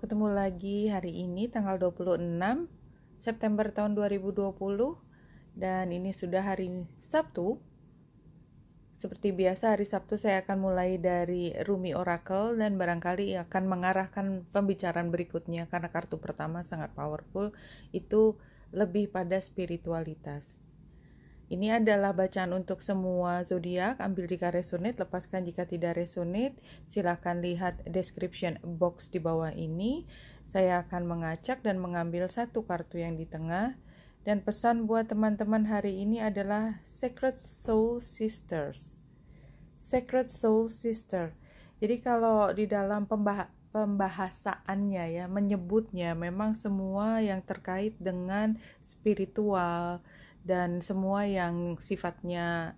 ketemu lagi hari ini tanggal 26 September tahun 2020 dan ini sudah hari Sabtu. Seperti biasa hari Sabtu saya akan mulai dari Rumi Oracle dan barangkali akan mengarahkan pembicaraan berikutnya karena kartu pertama sangat powerful itu lebih pada spiritualitas. Ini adalah bacaan untuk semua zodiak. Ambil jika resonate, lepaskan jika tidak resonate. Silakan lihat description box di bawah ini. Saya akan mengacak dan mengambil satu kartu yang di tengah. Dan pesan buat teman-teman hari ini adalah Sacred Soul Sisters. Sacred Soul Sister. Jadi kalau di dalam pembah pembahasaannya ya, menyebutnya memang semua yang terkait dengan spiritual, spiritual dan semua yang sifatnya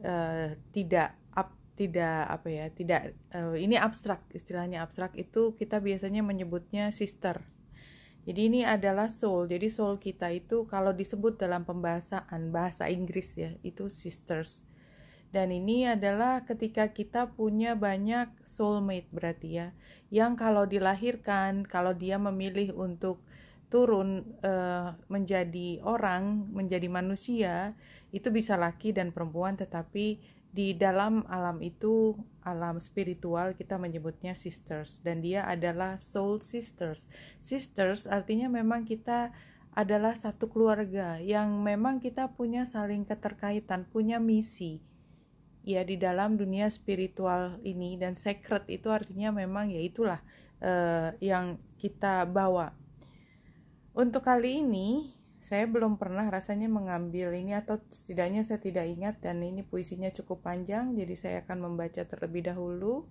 uh, tidak up, tidak apa ya tidak uh, ini abstrak istilahnya abstrak itu kita biasanya menyebutnya sister jadi ini adalah soul jadi soul kita itu kalau disebut dalam pembahasan bahasa Inggris ya itu sisters dan ini adalah ketika kita punya banyak soulmate berarti ya yang kalau dilahirkan kalau dia memilih untuk turun uh, menjadi orang, menjadi manusia, itu bisa laki dan perempuan, tetapi di dalam alam itu, alam spiritual, kita menyebutnya sisters, dan dia adalah soul sisters. Sisters artinya memang kita adalah satu keluarga yang memang kita punya saling keterkaitan, punya misi. Ya, di dalam dunia spiritual ini, dan sacred itu artinya memang ya itulah uh, yang kita bawa untuk kali ini, saya belum pernah rasanya mengambil ini atau setidaknya saya tidak ingat dan ini puisinya cukup panjang jadi saya akan membaca terlebih dahulu.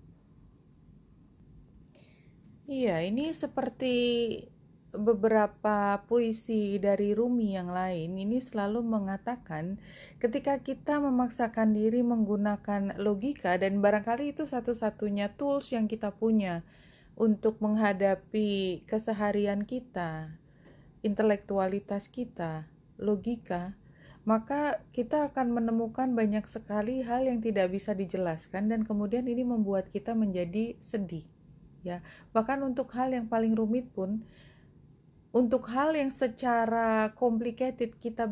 Iya, ini seperti beberapa puisi dari Rumi yang lain ini selalu mengatakan ketika kita memaksakan diri menggunakan logika dan barangkali itu satu-satunya tools yang kita punya untuk menghadapi keseharian kita intelektualitas kita, logika, maka kita akan menemukan banyak sekali hal yang tidak bisa dijelaskan dan kemudian ini membuat kita menjadi sedih ya. Bahkan untuk hal yang paling rumit pun untuk hal yang secara complicated kita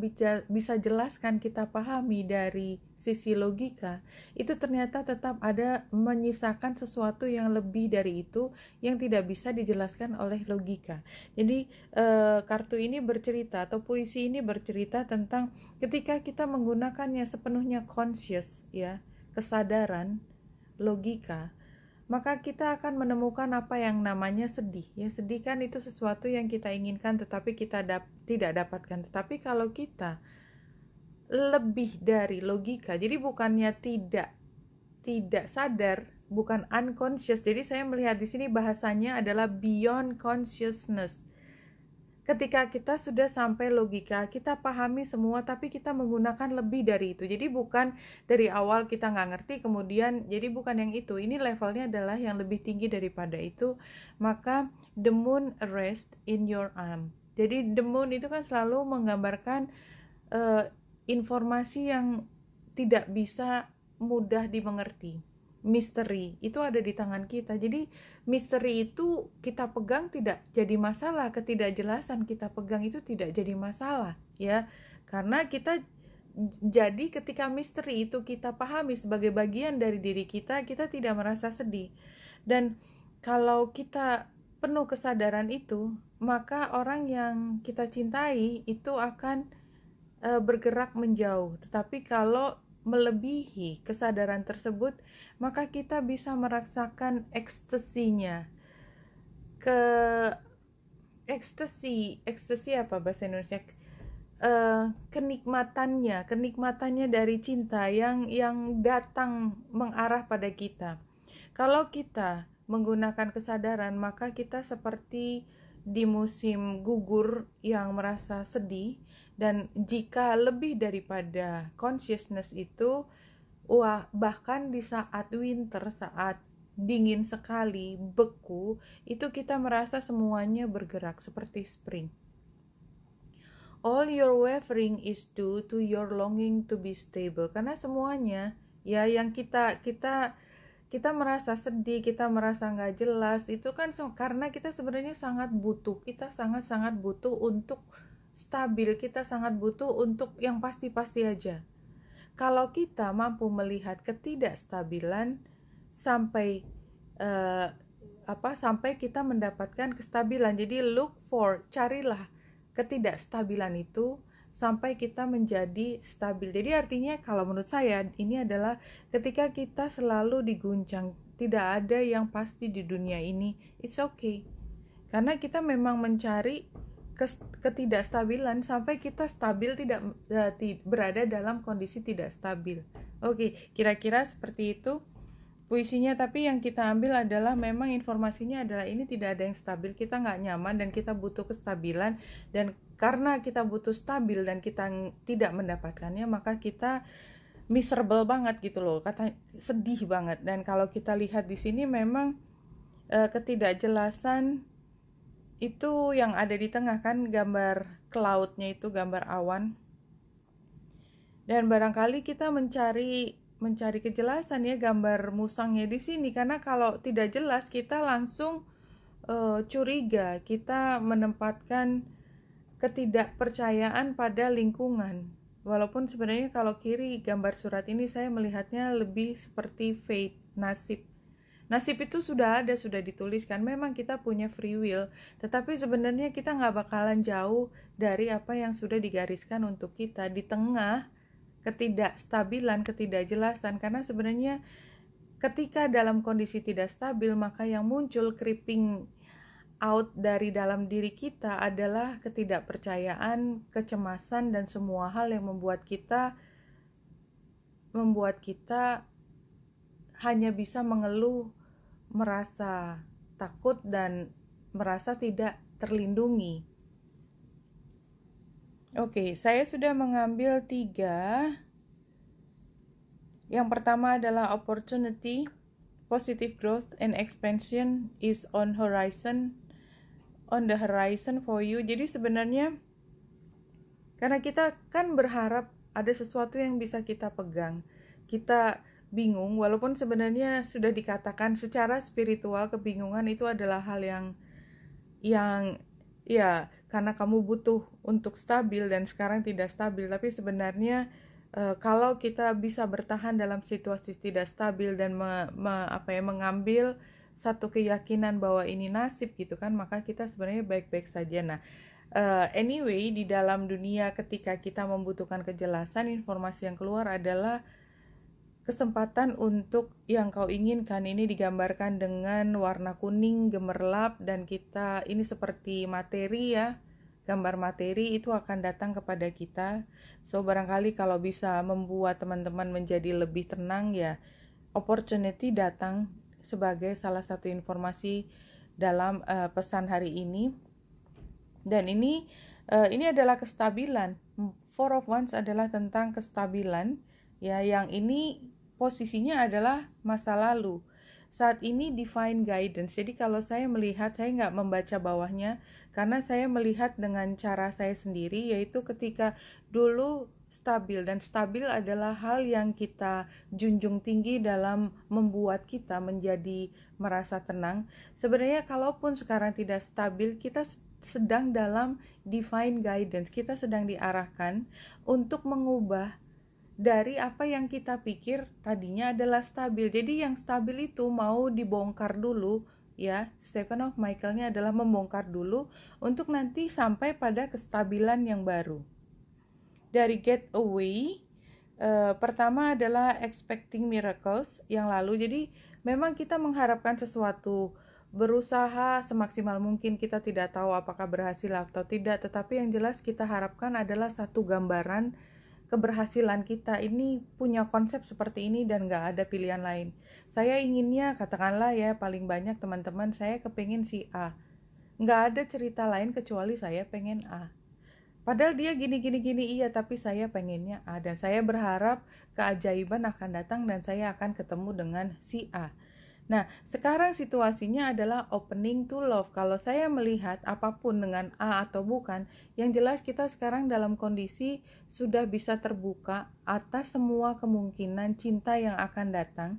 bisa jelaskan, kita pahami dari sisi logika, itu ternyata tetap ada menyisakan sesuatu yang lebih dari itu yang tidak bisa dijelaskan oleh logika. Jadi eh, kartu ini bercerita atau puisi ini bercerita tentang ketika kita menggunakannya sepenuhnya conscious ya, kesadaran, logika, maka kita akan menemukan apa yang namanya sedih. Ya, sedih kan itu sesuatu yang kita inginkan tetapi kita dap tidak dapatkan. Tetapi kalau kita lebih dari logika, jadi bukannya tidak tidak sadar, bukan unconscious. Jadi saya melihat di sini bahasanya adalah beyond consciousness ketika kita sudah sampai logika, kita pahami semua, tapi kita menggunakan lebih dari itu. Jadi bukan dari awal kita nggak ngerti, kemudian jadi bukan yang itu. Ini levelnya adalah yang lebih tinggi daripada itu. Maka the moon rest in your arm. Jadi the moon itu kan selalu menggambarkan uh, informasi yang tidak bisa mudah dimengerti misteri itu ada di tangan kita. Jadi misteri itu kita pegang tidak jadi masalah, ketidakjelasan kita pegang itu tidak jadi masalah ya. Karena kita jadi ketika misteri itu kita pahami sebagai bagian dari diri kita, kita tidak merasa sedih. Dan kalau kita penuh kesadaran itu, maka orang yang kita cintai itu akan eh, bergerak menjauh. Tetapi kalau melebihi kesadaran tersebut, maka kita bisa merasakan ekstasinya. Ke ekstasi, ekstasi apa bahasa Indonesia? Uh, kenikmatannya, kenikmatannya dari cinta yang yang datang mengarah pada kita. Kalau kita menggunakan kesadaran, maka kita seperti di musim gugur yang merasa sedih dan jika lebih daripada consciousness itu wah bahkan di saat winter saat dingin sekali beku itu kita merasa semuanya bergerak seperti spring all your wavering is due to your longing to be stable karena semuanya ya yang kita kita kita merasa sedih, kita merasa nggak jelas, itu kan karena kita sebenarnya sangat butuh, kita sangat-sangat butuh untuk stabil, kita sangat butuh untuk yang pasti-pasti aja. Kalau kita mampu melihat ketidakstabilan sampai uh, apa sampai kita mendapatkan kestabilan. Jadi look for, carilah ketidakstabilan itu sampai kita menjadi stabil. Jadi artinya kalau menurut saya ini adalah ketika kita selalu diguncang, tidak ada yang pasti di dunia ini. It's okay. Karena kita memang mencari ketidakstabilan sampai kita stabil tidak eh, berada dalam kondisi tidak stabil. Oke, okay, kira-kira seperti itu puisinya tapi yang kita ambil adalah memang informasinya adalah ini tidak ada yang stabil kita nggak nyaman dan kita butuh kestabilan dan karena kita butuh stabil dan kita tidak mendapatkannya maka kita miserable banget gitu loh kata sedih banget dan kalau kita lihat di sini memang e, ketidakjelasan itu yang ada di tengah kan gambar cloudnya itu gambar awan dan barangkali kita mencari mencari kejelasan ya gambar musangnya di sini karena kalau tidak jelas kita langsung uh, curiga, kita menempatkan ketidakpercayaan pada lingkungan. Walaupun sebenarnya kalau kiri gambar surat ini saya melihatnya lebih seperti fate, nasib. Nasib itu sudah ada, sudah dituliskan. Memang kita punya free will, tetapi sebenarnya kita nggak bakalan jauh dari apa yang sudah digariskan untuk kita. Di tengah ketidakstabilan, ketidakjelasan karena sebenarnya ketika dalam kondisi tidak stabil maka yang muncul creeping out dari dalam diri kita adalah ketidakpercayaan, kecemasan dan semua hal yang membuat kita membuat kita hanya bisa mengeluh, merasa takut dan merasa tidak terlindungi. Oke, saya sudah mengambil tiga. Yang pertama adalah opportunity, positive growth and expansion is on horizon, on the horizon for you. Jadi sebenarnya karena kita kan berharap ada sesuatu yang bisa kita pegang, kita bingung walaupun sebenarnya sudah dikatakan secara spiritual kebingungan itu adalah hal yang yang ya karena kamu butuh untuk stabil dan sekarang tidak stabil tapi sebenarnya e, kalau kita bisa bertahan dalam situasi tidak stabil dan me, me, apa ya mengambil satu keyakinan bahwa ini nasib gitu kan maka kita sebenarnya baik-baik saja nah uh, anyway di dalam dunia ketika kita membutuhkan kejelasan informasi yang keluar adalah kesempatan untuk yang kau inginkan ini digambarkan dengan warna kuning gemerlap dan kita ini seperti materi ya gambar materi itu akan datang kepada kita so barangkali kalau bisa membuat teman-teman menjadi lebih tenang ya opportunity datang sebagai salah satu informasi dalam uh, pesan hari ini dan ini uh, ini adalah kestabilan four of ones adalah tentang kestabilan ya yang ini posisinya adalah masa lalu. Saat ini divine guidance. Jadi kalau saya melihat, saya nggak membaca bawahnya karena saya melihat dengan cara saya sendiri, yaitu ketika dulu stabil dan stabil adalah hal yang kita junjung tinggi dalam membuat kita menjadi merasa tenang. Sebenarnya kalaupun sekarang tidak stabil, kita sedang dalam divine guidance. Kita sedang diarahkan untuk mengubah dari apa yang kita pikir tadinya adalah stabil. Jadi yang stabil itu mau dibongkar dulu ya. Stephen of Michael Michaelnya adalah membongkar dulu untuk nanti sampai pada kestabilan yang baru. Dari Get Away eh, pertama adalah expecting miracles yang lalu. Jadi memang kita mengharapkan sesuatu berusaha semaksimal mungkin kita tidak tahu apakah berhasil atau tidak tetapi yang jelas kita harapkan adalah satu gambaran keberhasilan kita ini punya konsep seperti ini dan nggak ada pilihan lain. Saya inginnya, katakanlah ya, paling banyak teman-teman saya kepengen si A. Nggak ada cerita lain kecuali saya pengen A. Padahal dia gini-gini-gini iya, tapi saya pengennya A. Dan saya berharap keajaiban akan datang dan saya akan ketemu dengan si A. Nah, sekarang situasinya adalah opening to love. Kalau saya melihat apapun dengan A atau bukan, yang jelas kita sekarang dalam kondisi sudah bisa terbuka atas semua kemungkinan cinta yang akan datang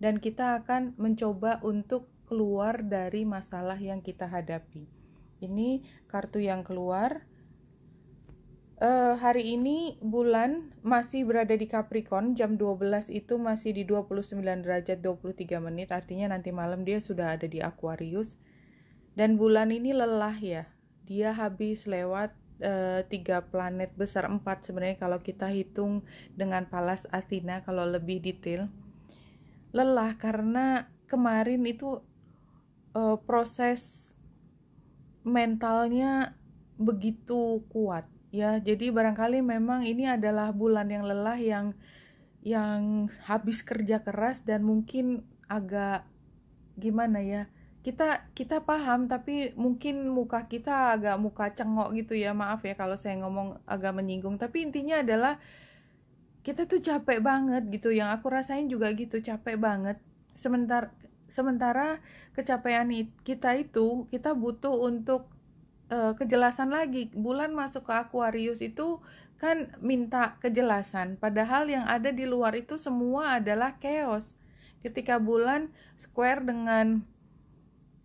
dan kita akan mencoba untuk keluar dari masalah yang kita hadapi. Ini kartu yang keluar Uh, hari ini bulan masih berada di Capricorn, jam 12 itu masih di 29 derajat 23 menit, artinya nanti malam dia sudah ada di Aquarius. Dan bulan ini lelah ya, dia habis lewat eh, tiga planet besar empat sebenarnya kalau kita hitung dengan Palas Athena kalau lebih detail lelah karena kemarin itu uh, proses mentalnya begitu kuat ya jadi barangkali memang ini adalah bulan yang lelah yang yang habis kerja keras dan mungkin agak gimana ya kita kita paham tapi mungkin muka kita agak muka cengok gitu ya maaf ya kalau saya ngomong agak menyinggung tapi intinya adalah kita tuh capek banget gitu yang aku rasain juga gitu capek banget sementara sementara kecapean kita itu kita butuh untuk uh, kejelasan lagi. Bulan masuk ke Aquarius itu kan minta kejelasan, padahal yang ada di luar itu semua adalah chaos. Ketika bulan square dengan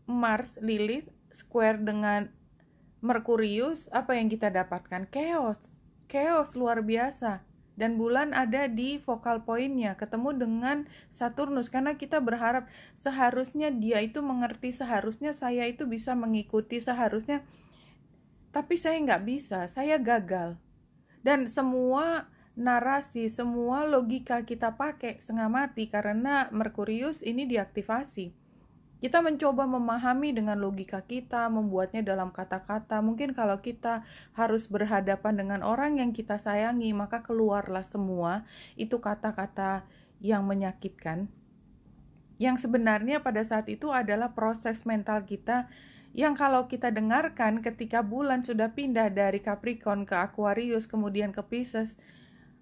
Mars Lilith, square dengan Merkurius, apa yang kita dapatkan? Chaos. Chaos luar biasa. Dan bulan ada di vokal poinnya, ketemu dengan Saturnus karena kita berharap seharusnya dia itu mengerti, seharusnya saya itu bisa mengikuti, seharusnya tapi saya nggak bisa, saya gagal. Dan semua narasi, semua logika kita pakai setengah mati karena Merkurius ini diaktifasi. Kita mencoba memahami dengan logika kita, membuatnya dalam kata-kata. Mungkin kalau kita harus berhadapan dengan orang yang kita sayangi, maka keluarlah semua itu kata-kata yang menyakitkan. Yang sebenarnya pada saat itu adalah proses mental kita yang kalau kita dengarkan ketika bulan sudah pindah dari Capricorn ke Aquarius kemudian ke Pisces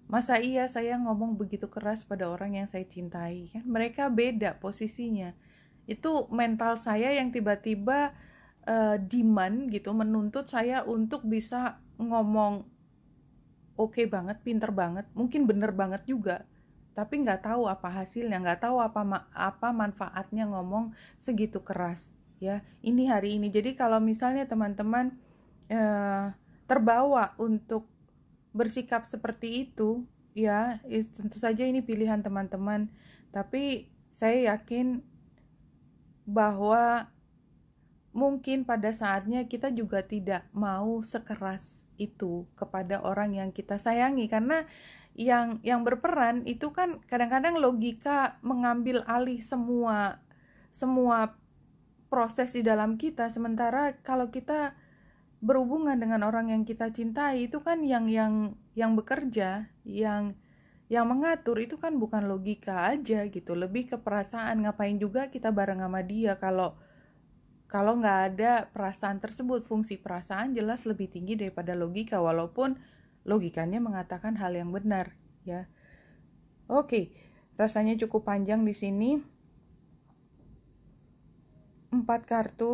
masa iya saya ngomong begitu keras pada orang yang saya cintai kan mereka beda posisinya itu mental saya yang tiba-tiba uh, demand gitu menuntut saya untuk bisa ngomong oke okay banget pinter banget mungkin bener banget juga tapi nggak tahu apa hasilnya nggak tahu apa apa manfaatnya ngomong segitu keras ya ini hari ini jadi kalau misalnya teman-teman eh, terbawa untuk bersikap seperti itu ya tentu saja ini pilihan teman-teman tapi saya yakin bahwa mungkin pada saatnya kita juga tidak mau sekeras itu kepada orang yang kita sayangi karena yang yang berperan itu kan kadang-kadang logika mengambil alih semua semua proses di dalam kita sementara kalau kita berhubungan dengan orang yang kita cintai itu kan yang yang yang bekerja yang yang mengatur itu kan bukan logika aja gitu lebih ke perasaan ngapain juga kita bareng sama dia kalau kalau nggak ada perasaan tersebut fungsi perasaan jelas lebih tinggi daripada logika walaupun logikanya mengatakan hal yang benar ya oke rasanya cukup panjang di sini 4 kartu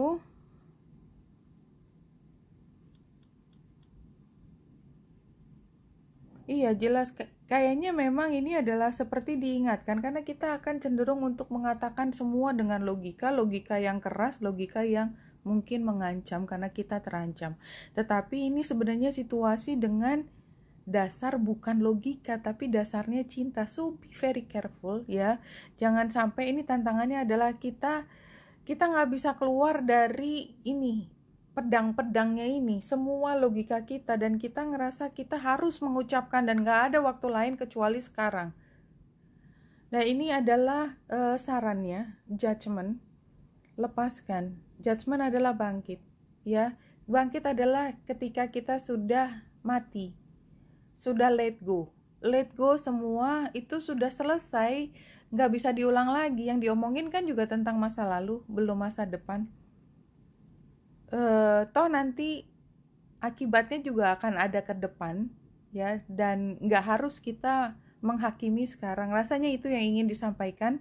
Iya jelas kayaknya memang ini adalah seperti diingatkan karena kita akan cenderung untuk mengatakan semua dengan logika, logika yang keras, logika yang mungkin mengancam karena kita terancam. Tetapi ini sebenarnya situasi dengan dasar bukan logika tapi dasarnya cinta. So be very careful ya. Jangan sampai ini tantangannya adalah kita kita nggak bisa keluar dari ini pedang-pedangnya ini semua logika kita dan kita ngerasa kita harus mengucapkan dan nggak ada waktu lain kecuali sekarang. Nah ini adalah uh, sarannya judgment lepaskan judgment adalah bangkit ya bangkit adalah ketika kita sudah mati sudah let go let go semua itu sudah selesai nggak bisa diulang lagi yang diomongin kan juga tentang masa lalu belum masa depan e, toh nanti akibatnya juga akan ada ke depan ya dan nggak harus kita menghakimi sekarang rasanya itu yang ingin disampaikan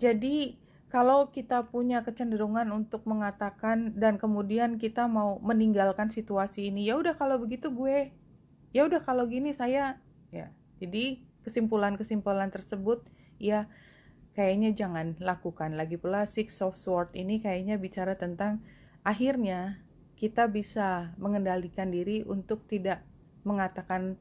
jadi kalau kita punya kecenderungan untuk mengatakan dan kemudian kita mau meninggalkan situasi ini ya udah kalau begitu gue ya udah kalau gini saya ya jadi kesimpulan-kesimpulan tersebut ya kayaknya jangan lakukan. Lagi pula Six of Sword ini kayaknya bicara tentang akhirnya kita bisa mengendalikan diri untuk tidak mengatakan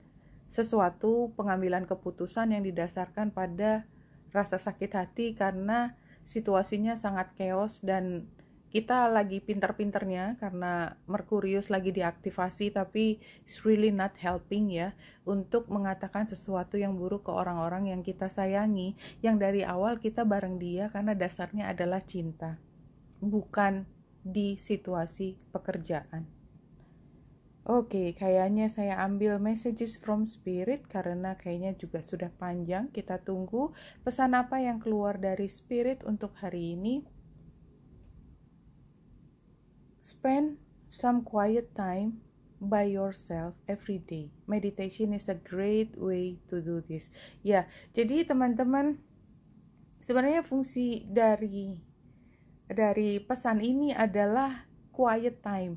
sesuatu pengambilan keputusan yang didasarkan pada rasa sakit hati karena situasinya sangat chaos dan kita lagi pinter-pinternya karena Merkurius lagi diaktifasi tapi it's really not helping ya untuk mengatakan sesuatu yang buruk ke orang-orang yang kita sayangi yang dari awal kita bareng dia karena dasarnya adalah cinta bukan di situasi pekerjaan. Oke, okay, kayaknya saya ambil messages from spirit karena kayaknya juga sudah panjang. Kita tunggu pesan apa yang keluar dari spirit untuk hari ini. Spend some quiet time by yourself every day. Meditation is a great way to do this. Ya, jadi teman-teman sebenarnya fungsi dari dari pesan ini adalah quiet time.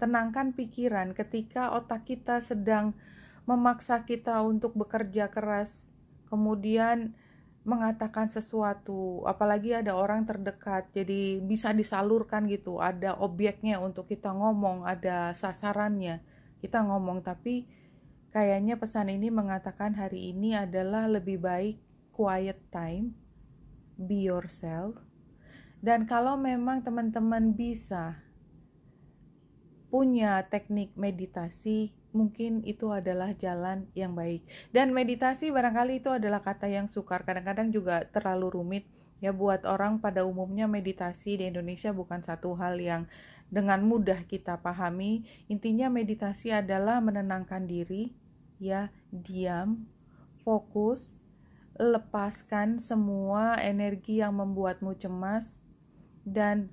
Tenangkan pikiran ketika otak kita sedang memaksa kita untuk bekerja keras. Kemudian mengatakan sesuatu, apalagi ada orang terdekat, jadi bisa disalurkan gitu, ada obyeknya untuk kita ngomong, ada sasarannya kita ngomong, tapi kayaknya pesan ini mengatakan hari ini adalah lebih baik quiet time, be yourself, dan kalau memang teman-teman bisa punya teknik meditasi mungkin itu adalah jalan yang baik. Dan meditasi barangkali itu adalah kata yang sukar, kadang-kadang juga terlalu rumit. Ya buat orang pada umumnya meditasi di Indonesia bukan satu hal yang dengan mudah kita pahami. Intinya meditasi adalah menenangkan diri, ya, diam, fokus, lepaskan semua energi yang membuatmu cemas dan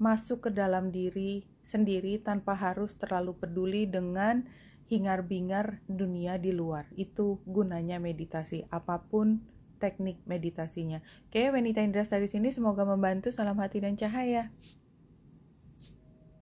masuk ke dalam diri sendiri tanpa harus terlalu peduli dengan hingar-bingar dunia di luar. Itu gunanya meditasi, apapun teknik meditasinya. Oke, Wenita Indra dari sini semoga membantu. Salam hati dan cahaya.